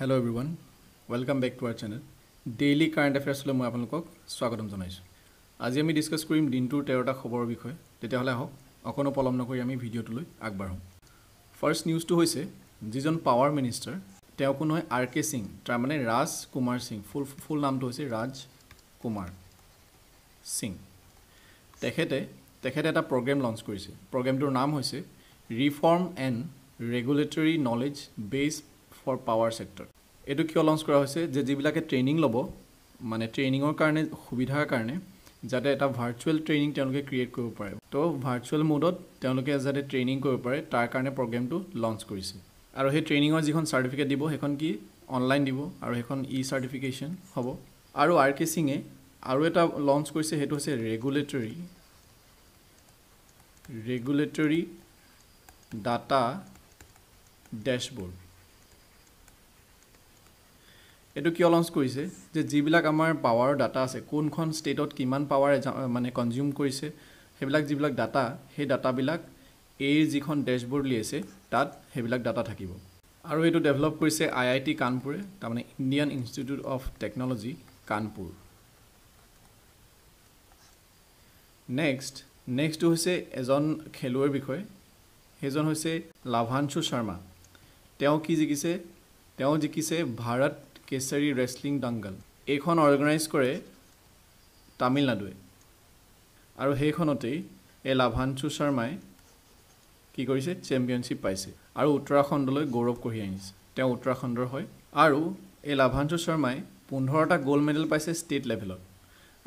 Hello' everyone welcome back to our channel daily current এফেয়াৰ্ছলৈ মই আপোনালোকক স্বাগতম জনাইছোঁ আজি আমি ডিছকাছ কৰিম দিনটোৰ তেৰটা খবৰৰ বিষয়ে তেতিয়াহ'লে আহক অকণো পলম নকৰি আমি ভিডিঅ'টোলৈ আগবাঢ়োঁ ফাৰ্ষ্ট নিউজটো হৈছে যিজন পাৱাৰ মিনিষ্টাৰ তেওঁ কোনো হয় আৰ কে সিং তাৰ মানে ৰাজ কুমাৰ সিং ফুল ফুল নামটো হৈছে ৰাজ কুমাৰ সিং তেখেতে তেখেতে এটা প্ৰগ্ৰেম লঞ্চ কৰিছে প্ৰগ্ৰেমটোৰ নাম হৈছে reform and regulatory knowledge base for power sector এইটো কিয় লঞ্চ কৰা হৈছে যে যিবিলাকে ট্ৰেইনিং ল'ব মানে ট্ৰেইনিঙৰ কাৰণে সুবিধাৰ কাৰণে যাতে এটা ভাৰ্চুৱেল ট্ৰেইনিং তেওঁলোকে ক্ৰিয়েট কৰিব পাৰে তো ভাৰ্চুৱেল মোডত তেওঁলোকে যাতে ট্ৰেইনিং কৰিব পাৰে তাৰ কাৰণে প্ৰগ্ৰেমটো লঞ্চ কৰিছে আৰু সেই ট্ৰেইনিঙৰ যিখন চাৰ্টিফিকেট দিব সেইখন কি অনলাইন দিব আৰু সেইখন ই চাৰ্টিফিকেশ্যন হ'ব আৰু আৰ কে সিঙে আৰু এটা লঞ্চ কৰিছে সেইটো হৈছে ৰেগুলেটৰী ৰেগুলেটৰী ডাটা ডেশবৰ্ড এইটো কিয় লঞ্চ কৰিছে যে যিবিলাক আমাৰ পাৱাৰৰ ডাটা আছে কোনখন ষ্টেটত কিমান পাৱাৰ মানে কনজিউম কৰিছে সেইবিলাক যিবিলাক ডাটা সেই ডাটাবিলাক এইৰ যিখন ডেশ্ববৰ্ড উলিয়াইছে তাত সেইবিলাক ডাটা থাকিব আৰু এইটো ডেভেলপ কৰিছে আই আই টি কানপুৰে তাৰমানে Indian institute of technology Kanpur next নেক্সটটো হৈছে এজন খেলুৱৈৰ বিষয়ে সেইজন হৈছে লাভাংশু শৰ্মা তেওঁ কি জিকিছে তেওঁ জিকিছে ভাৰত কেচাৰী ৰেচলিং দাংগাল এইখন অৰ্গেনাইজ কৰে তামিলনাডুৱে আৰু সেইখনতেই এই লাভাঞ্চু শৰ্মাই কি কৰিছে চেম্পিয়নশ্বিপ পাইছে আৰু উত্তৰাখণ্ডলৈ গৌৰৱ কঢ়িয়াই আনিছে তেওঁ উত্তৰাখণ্ডৰ হয় আৰু এই লাভাঞ্চু শৰ্মাই পোন্ধৰটা গ'ল্ড মেডেল পাইছে ষ্টেট লেভেলত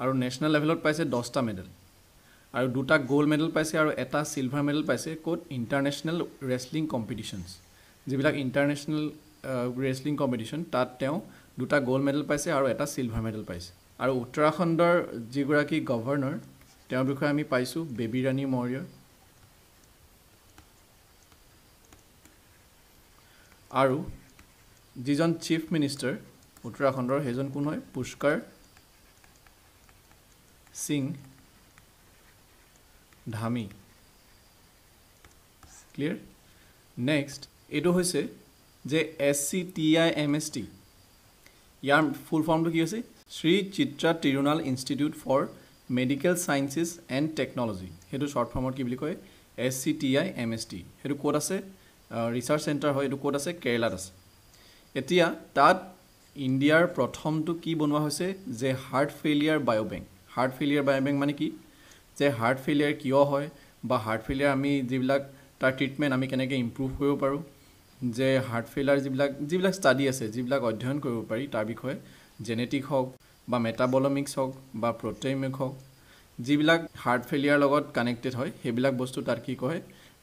আৰু নেশ্যনেল লেভেলত পাইছে দহটা মেডেল আৰু দুটা গ'ল্ড মেডেল পাইছে আৰু এটা চিলভাৰ মেডেল পাইছে ক'ত ইণ্টাৰনেশ্যনেল ৰেচলিং কম্পিটিশ্যনছ যিবিলাক ইণ্টাৰনেশ্যনেল ৰেচলিং কম্পিটিশ্যন তাত তেওঁ দুটা গ'ল্ড মেডেল পাইছে আৰু এটা চিলভাৰ মেডেল পাইছে আৰু উত্তৰাখণ্ডৰ যিগৰাকী গভৰ্ণৰ তেওঁৰ বিষয়ে আমি পাইছোঁ বেবী ৰাণী মৌৰ্য আৰু যিজন চিফ মিনিষ্টাৰ উত্তৰাখণ্ডৰ সেইজন কোন হয় পুষ্কাৰ সিং ধামি ক্লিয়াৰ নেক্সট এইটো হৈছে যে S C T I M S T ইয়াৰ ফুল ফৰ্মটো কি হৈছে Shri Chitra Tirunal institute for medical sciences and technology সেইটো শ্বৰ্ট ফৰ্মত কি বুলি কয় S C T I M S T সেইটো ক'ত আছে ৰিচাৰ্চ চেণ্টাৰ হয় এইটো ক'ত আছে কেৰেলাত আছে এতিয়া তাত ইণ্ডিয়াৰ প্ৰথমটো কি বনোৱা হৈছে যে heart failure biobank heart failure biobank মানে কি যে হাৰ্ট ফেইলিয়াৰ কিয় হয় বা হাৰ্ট ফেইলিয়াৰ আমি যিবিলাক তাৰ ট্ৰিটমেণ্ট আমি কেনেকৈ ইম্প্ৰুভ কৰিব পাৰোঁ যে হাৰ্ট ফেইলাৰ যিবিলাক যিবিলাক ষ্টাডি আছে যিবিলাক অধ্যয়ন কৰিব পাৰি তাৰ বিষয়ে জেনেটিক হওক বা মেটাবলমিক্স হওক বা প্ৰটেমিক হওক যিবিলাক হাৰ্ট ফেইলিয়াৰ লগত কানেক্টেড হয় সেইবিলাক বস্তু তাত কি কয়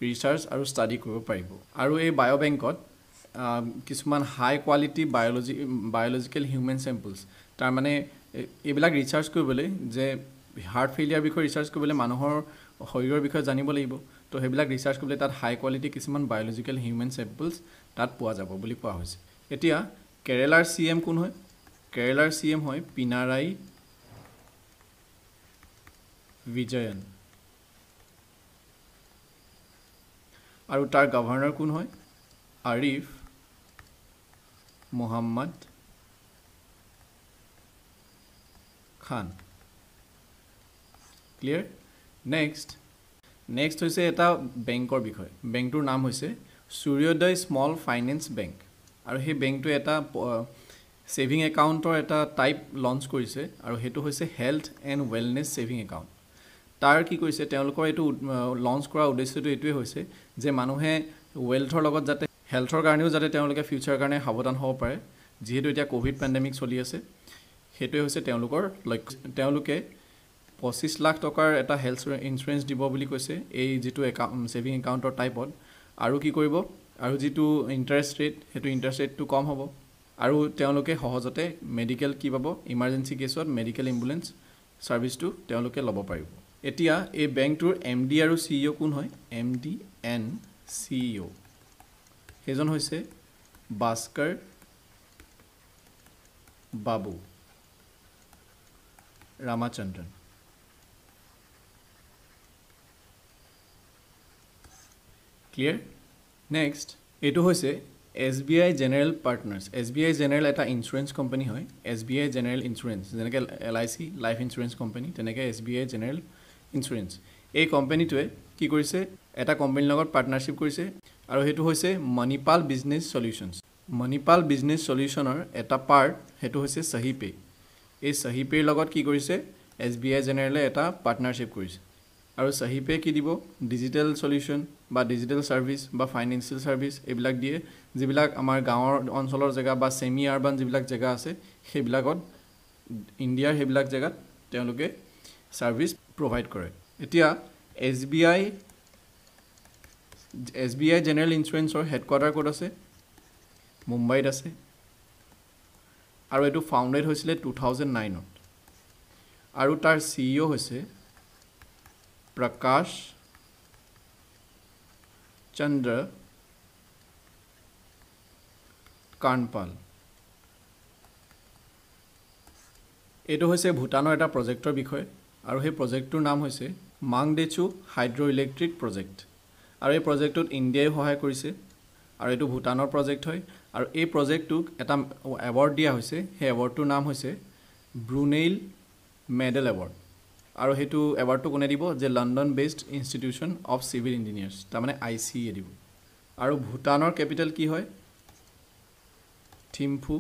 ৰিচাৰ্চ আৰু ষ্টাডি কৰিব পাৰিব আৰু এই বায়' বেংকত কিছুমান high quality biology biological human samples তাৰমানে এইবিলাক ৰিচাৰ্চ কৰিবলৈ যে হাৰ্ট ফেইলিয়াৰ বিষয়ে ৰিচাৰ্চ কৰিবলৈ মানুহৰ শৰীৰৰ বিষয়ে জানিব লাগিব তো সেইবিলাক ৰিচাৰ্চ কৰিবলৈ তাত হাই কোৱালিটি কিছুমান বায়'লজিকেল হিউমেন চেম্পলছ তাত পোৱা যাব বুলি কোৱা হৈছে এতিয়া কেৰেলাৰ চি এম কোন হয় কেৰেলাৰ চি এম হয় পিনাৰাই বিজয়ন আৰু তাৰ গভৰ্ণৰ কোন হয় Arif Mohammad Khan clear next next হৈছে এটা বেংকৰ বিষয়ে বেংকটোৰ নাম হৈছে সূৰ্যোদয় স্মল ফাইনেন্স বেংক আৰু সেই বেংকটোৱে এটা ছেভিং একাউণ্টৰ এটা টাইপ লঞ্চ কৰিছে আৰু সেইটো হৈছে health and wellness saving account তাৰ কি কৰিছে তেওঁলোকৰ এইটো লঞ্চ কৰাৰ উদ্দেশ্যটো এইটোৱেই হৈছে যে মানুহে ৱেলথৰ লগত যাতে হেল্থৰ কাৰণেও যাতে তেওঁলোকে ফিউচাৰৰ কাৰণে সাৱধান হ'ব পাৰে যিহেতু এতিয়া ক'ভিড পেণ্ডেমিক চলি আছে সেইটোৱে হৈছে তেওঁলোকৰ লক্ষ্য তেওঁলোকে পঁচিছ লাখ টকাৰ এটা হেল্থ ইঞ্চুৰেঞ্চ দিব বুলি কৈছে এই যিটো একাউণ্ট ছেভিং একাউণ্টৰ টাইপত আৰু কি কৰিব আৰু যিটো ইণ্টাৰেষ্ট ৰেট সেইটো ইণ্টাৰেষ্ট ৰেটটো কম হ'ব আৰু তেওঁলোকে সহজতে মেডিকেল কি পাব ইমাৰ্জেঞ্চি কেছত মেডিকেল এম্বুলেঞ্চ ছাৰ্ভিচটো তেওঁলোকে ল'ব পাৰিব এতিয়া এই বেংকটোৰ এম ডি আৰু চি ই অ' কোন হয় M D and C E O' সেইজন হৈছে ভাস্কৰ বাবু ৰামাচন্দ্ৰন ক্লিয়াৰ নেক্সট এইটো হৈছে S B I general partners S B I general এটা ইঞ্চুৰেঞ্চ কোম্পানী হয় S B I general insurance যেনেকৈ L I C life insurance company তেনেকৈ S B I general insurance এই কোম্পানীটোৱে কি কৰিছে এটা কোম্পানীৰ লগত পাৰ্টনাৰশ্বিপ কৰিছে আৰু সেইটো হৈছে Manipal business solutions Manipal business চলিউশ্যনৰ এটা পাৰ্ট সেইটো হৈছে চাহিপে এই চাহিপেৰ লগত কি কৰিছে এছ বি আই জেনেৰেলে এটা পাৰ্টনাৰশ্বিপ কৰিছে আৰু চাহিবে কি দিব ডিজিটেল চলিউশ্যন বা ডিজিটেল চাৰ্ভিচ বা ফাইনেন্সিয়েল চাৰ্ভিচ এইবিলাক দিয়ে যিবিলাক আমাৰ গাঁৱৰ অঞ্চলৰ জেগা বা ছেমি আৰ্বান যিবিলাক জেগা আছে সেইবিলাকত ইণ্ডিয়াৰ সেইবিলাক জেগাত তেওঁলোকে ছাৰ্ভিচ প্ৰভাইড কৰে এতিয়া S B I S B I general ইঞ্চুৰেঞ্চৰ হেডকোৱাৰ্টাৰ ক'ত আছে মুম্বাইত আছে আৰু এইটো ফাউণ্ডেড হৈছিলে টু থাউজেণ্ড নাইনত আৰু তাৰ চি ই অ' হৈছে प्रकाश चंद्र कानपाल यह भूटानों एक्टर प्रजेक्टर विषय और सभी प्रजेक्टर नाम से मांगडेचू हाइड्रो इलेक्ट्रिक प्रजेक्ट और यह प्रजेक्ट इंडिया सहाय कर और यू भूटान प्रजेक्ट है और यह प्रजेक्टक एवार्ड दिया एवार्डर नाम से ब्रुनेल मेडल एवार्ड আৰু সেইটো এৱাৰ্ডটো কোনে দিব যে London based institution of civil engineers তাৰমানে আই চি এ দিব আৰু ভূটানৰ কেপিটেল কি হয় থিম্ফু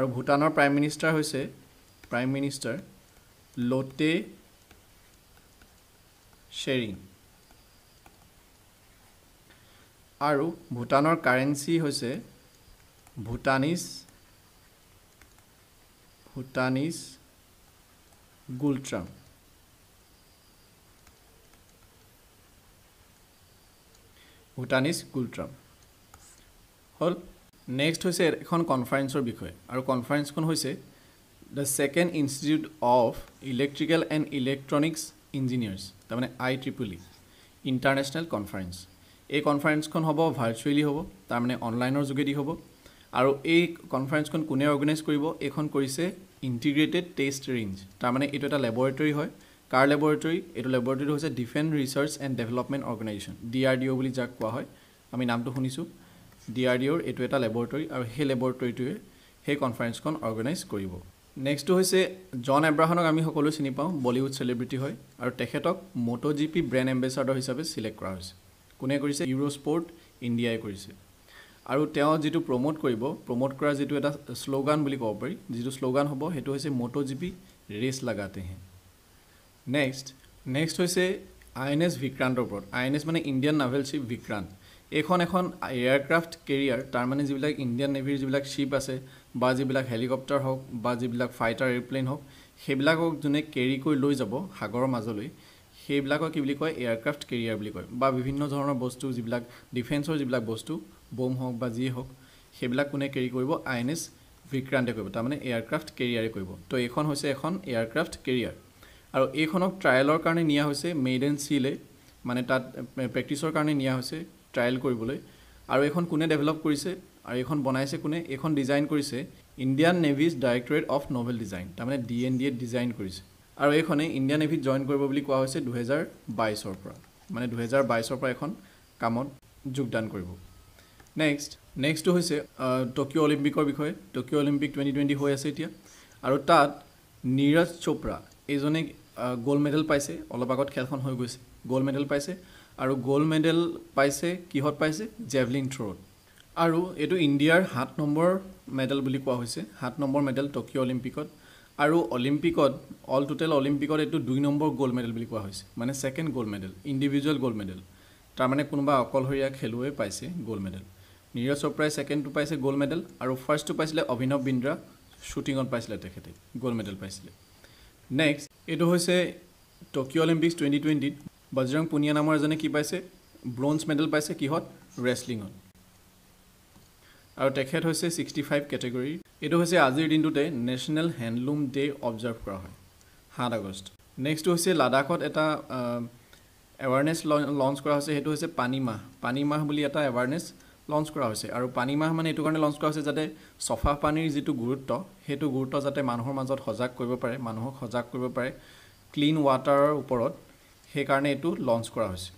আৰু ভূটানৰ প্ৰাইম মিনিষ্টাৰ হৈছে প্ৰাইম মিনিষ্টাৰ লটে শ্বেৰিং আৰু ভূটানৰ কাৰেঞ্চি হৈছে ভূটানিছ Hutanis Gultram. ভূটানিজ গুলট্ৰাম হ'ল নেক্সট হৈছে এখন কনফাৰেন্সৰ বিষয়ে আৰু কনফাৰেন্সখন হৈছে the second institute of electrical and electronics engineers তাৰমানে আই ট্ৰিপুল ইণ্টাৰনেশ্যনেল কনফাৰেন্স এই কনফাৰেন্সখন হ'ব ভাৰ্চুৱেলি হ'ব তাৰমানে অনলাইনৰ যোগেদি হ'ব আৰু এই কনফাৰেন্সখন কোনে অৰ্গেনাইজ কৰিব এইখন কৰিছে ইণ্টিগ্ৰেটেড টেষ্ট ৰেঞ্জ তাৰমানে এইটো এটা লেবৰেটৰী হয় কাৰ লেবৰেটৰী এইটো লেবৰেটৰী হৈছে defence research and development organisation D R D O' বুলি যাক কোৱা হয় আমি নামটো শুনিছোঁ ডি আৰ ডি অ'ৰ এইটো এটা লেবৰেটৰী আৰু সেই লেবৰেটৰীটোৱে সেই কনফাৰেন্সখন অৰ্গেনাইজ কৰিব নেক্সটটো হৈছে জন এব্ৰাহনক আমি সকলো চিনি পাওঁ বলিউড চেলিব্ৰিটি হয় আৰু তেখেতক Moto G P brand ambassador হিচাপে চিলেক্ট কৰা হৈছে কোনে কৰিছে ইউৰো স্পৰ্ট ইণ্ডিয়াই কৰিছে আৰু তেওঁ যিটো প্ৰমোট কৰিব প্ৰম'ট কৰা যিটো এটা শ্লোগান বুলি ক'ব পাৰি যিটো শ্লোগান হ'ব সেইটো হৈছে মটো জি পি ৰেচ লাগাতে হে নেক্সট নেক্সট হৈছে আই এন এছ ভিক্ৰান্তৰ ওপৰত আই এন এছ মানে ইণ্ডিয়ান নাভেল শ্বিপ ভিক্ৰান্ত এইখন এখন এয়াৰক্ৰাফ্ট কেৰিয়াৰ তাৰমানে যিবিলাক ইণ্ডিয়ান নেভিৰ যিবিলাক শ্বিপ আছে বা যিবিলাক হেলিকপ্টাৰ হওক বা যিবিলাক ফাইটাৰ এৰোপ্লেন হওক সেইবিলাকক যোনে কেৰি কৰি লৈ যাব সাগৰৰ মাজলৈ সেইবিলাকক কি বুলি কয় এয়াৰক্ৰাফ্ট কেৰিয়াৰ বুলি কয় বা বিভিন্ন ধৰণৰ বস্তু যিবিলাক ডিফেন্সৰ যিবিলাক বস্তু ব'ম হওক বা যিয়ে হওক সেইবিলাক কোনে কেৰি কৰিব আই এন এছ বিক্ৰান্তে কৰিব তাৰমানে এয়াৰক্ৰাফ্ট কেৰিয়াৰে কৰিব তো এইখন হৈছে এখন এয়াৰক্ৰাফ্ট কেৰিয়াৰ আৰু এইখনক ট্ৰায়েলৰ কাৰণে নিয়া হৈছে মেড এন চিলে মানে তাত প্ৰেক্টিছৰ কাৰণে নিয়া হৈছে ট্ৰায়েল কৰিবলৈ আৰু এইখন কোনে ডেভেলপ কৰিছে আৰু এইখন বনাইছে কোনে এইখন ডিজাইন কৰিছে Indian navy's directorate of naval design তাৰমানে D N D A design কৰিছে আৰু এইখনেই ইণ্ডিয়ান নেভিত জইন কৰিব বুলি কোৱা হৈছে দুহেজাৰ বাইছৰ পৰা মানে দুহেজাৰ বাইছৰ পৰা এখন কামত যোগদান কৰিব নেক্সট নেক্সটটো হৈছে টকিঅ' অলিম্পিকৰ বিষয়ে টকিঅ' অলিম্পিক টুৱেণ্টি টুৱেণ্টি হৈ আছে এতিয়া আৰু তাত নীৰজ চোপ্ৰা এইজনে গ'ল্ড মেডেল পাইছে অলপ আগত খেলখন হৈ গৈছে গ'ল্ড মেডেল পাইছে আৰু গ'ল্ড মেডেল পাইছে কিহত পাইছে জেভলিন থ্ৰ'ত আৰু এইটো ইণ্ডিয়াৰ সাত নম্বৰ মেডেল বুলি কোৱা হৈছে সাত নম্বৰ মেডেল টকিঅ' অলিম্পিকত আৰু অলিম্পিকত অল টোটেল অলিম্পিকত এইটো দুই নম্বৰ গ'ল্ড মেডেল বুলি কোৱা হৈছে মানে second gold medal individual gold medal তাৰমানে কোনোবা অকলশৰীয়া খেলুৱৈ পাইছে গ'ল্ড মেডেল নীৰজ চোপ্ৰাই ছেকেণ্ডটো পাইছে গ'ল্ড মেডেল আৰু ফাৰ্ষ্টটো পাইছিলে অভিনৱ বিন্দ্ৰা শ্বুটিঙত পাইছিলে তেখেতে গ'ল্ড মেডেল পাইছিলে নেক্সট এইটো হৈছে টকিঅ' অলিম্পিকছ টুৱেণ্টি টুৱেণ্টিত বজৰং পুনিয়া নামৰ এজনে কি পাইছে ব্ৰঞ্জ মেডেল পাইছে কিহত ৰেচলিঙত আৰু তেখেত হৈছে ছিক্সটি ফাইভ কেটেগৰী এইটো হৈছে আজিৰ দিনটোতে নেশ্যনেল হেণ্ডলুম ডে' অবজাৰ্ভ কৰা হয় সাত আগষ্ট নেক্সটটো হৈছে লাডাখত এটা এৱাৰনেছ লঞ্চ কৰা হৈছে সেইটো হৈছে পানী মাহ পানী মাহ বুলি এটা এৱাৰনেছ লঞ্চ কৰা হৈছে আৰু পানী মাহ মানে এইটো কাৰণে লঞ্চ কৰা হৈছে যাতে চফা পানীৰ যিটো গুৰুত্ব সেইটো গুৰুত্ব যাতে মানুহৰ মাজত সজাগ কৰিব পাৰে মানুহক সজাগ কৰিব পাৰে ক্লিন ৱাটাৰৰ ওপৰত সেইকাৰণে এইটো লঞ্চ কৰা হৈছে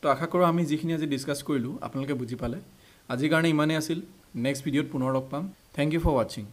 তো আশা কৰোঁ আমি যিখিনি আজি ডিছকাছ কৰিলোঁ আপোনালোকে বুজি পালে আজিৰ কাৰণে ইমানেই আছিল নেক্সট ভিডিঅ'ত পুনৰ লগ পাম থেংক ইউ ফৰ ৱাচিং